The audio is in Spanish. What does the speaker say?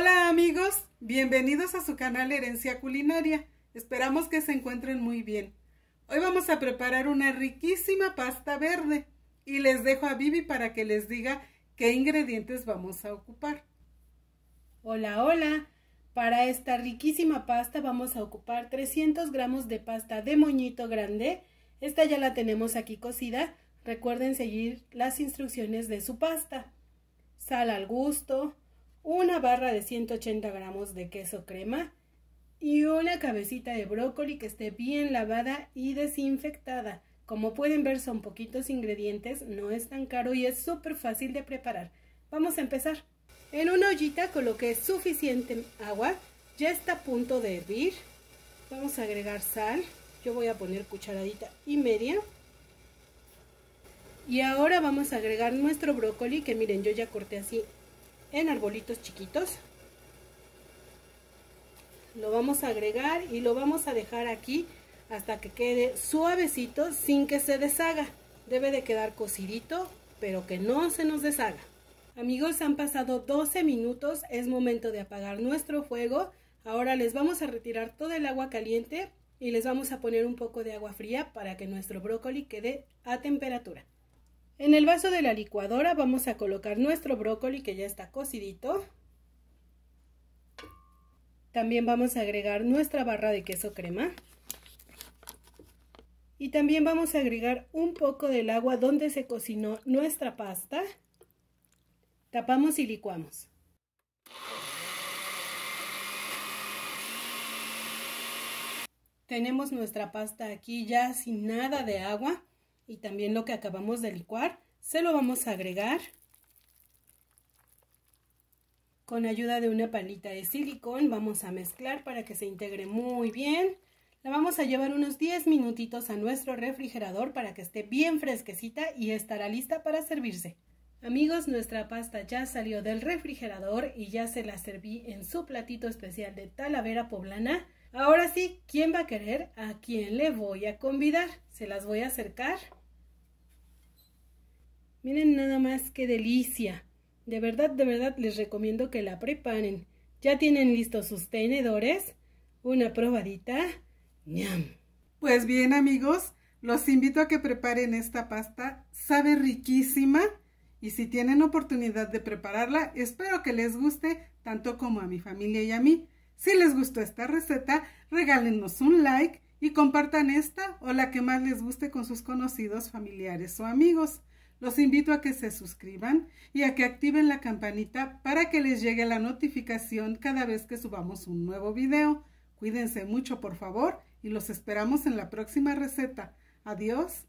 Hola amigos, bienvenidos a su canal Herencia Culinaria. Esperamos que se encuentren muy bien. Hoy vamos a preparar una riquísima pasta verde y les dejo a Vivi para que les diga qué ingredientes vamos a ocupar. Hola, hola. Para esta riquísima pasta vamos a ocupar 300 gramos de pasta de moñito grande. Esta ya la tenemos aquí cocida. Recuerden seguir las instrucciones de su pasta. Sal al gusto, una barra de 180 gramos de queso crema y una cabecita de brócoli que esté bien lavada y desinfectada. Como pueden ver son poquitos ingredientes, no es tan caro y es súper fácil de preparar. Vamos a empezar. En una ollita coloqué suficiente agua, ya está a punto de hervir. Vamos a agregar sal, yo voy a poner cucharadita y media. Y ahora vamos a agregar nuestro brócoli, que miren yo ya corté así en arbolitos chiquitos. Lo vamos a agregar y lo vamos a dejar aquí hasta que quede suavecito sin que se deshaga. Debe de quedar cocidito, pero que no se nos deshaga. Amigos, han pasado 12 minutos, es momento de apagar nuestro fuego. Ahora les vamos a retirar todo el agua caliente y les vamos a poner un poco de agua fría para que nuestro brócoli quede a temperatura. En el vaso de la licuadora vamos a colocar nuestro brócoli que ya está cocidito. También vamos a agregar nuestra barra de queso crema. Y también vamos a agregar un poco del agua donde se cocinó nuestra pasta. Tapamos y licuamos. Tenemos nuestra pasta aquí ya sin nada de agua y también lo que acabamos de licuar, se lo vamos a agregar con ayuda de una palita de silicón vamos a mezclar para que se integre muy bien. La vamos a llevar unos 10 minutitos a nuestro refrigerador para que esté bien fresquecita y estará lista para servirse. Amigos, nuestra pasta ya salió del refrigerador y ya se la serví en su platito especial de Talavera Poblana. Ahora sí, ¿quién va a querer? ¿A quién le voy a convidar? Se las voy a acercar Miren nada más que delicia. De verdad, de verdad les recomiendo que la preparen. ¿Ya tienen listos sus tenedores? Una probadita. ¡Niam! Pues bien amigos, los invito a que preparen esta pasta. Sabe riquísima y si tienen oportunidad de prepararla, espero que les guste tanto como a mi familia y a mí. Si les gustó esta receta, regálenos un like y compartan esta o la que más les guste con sus conocidos, familiares o amigos. Los invito a que se suscriban y a que activen la campanita para que les llegue la notificación cada vez que subamos un nuevo video. Cuídense mucho, por favor, y los esperamos en la próxima receta. Adiós.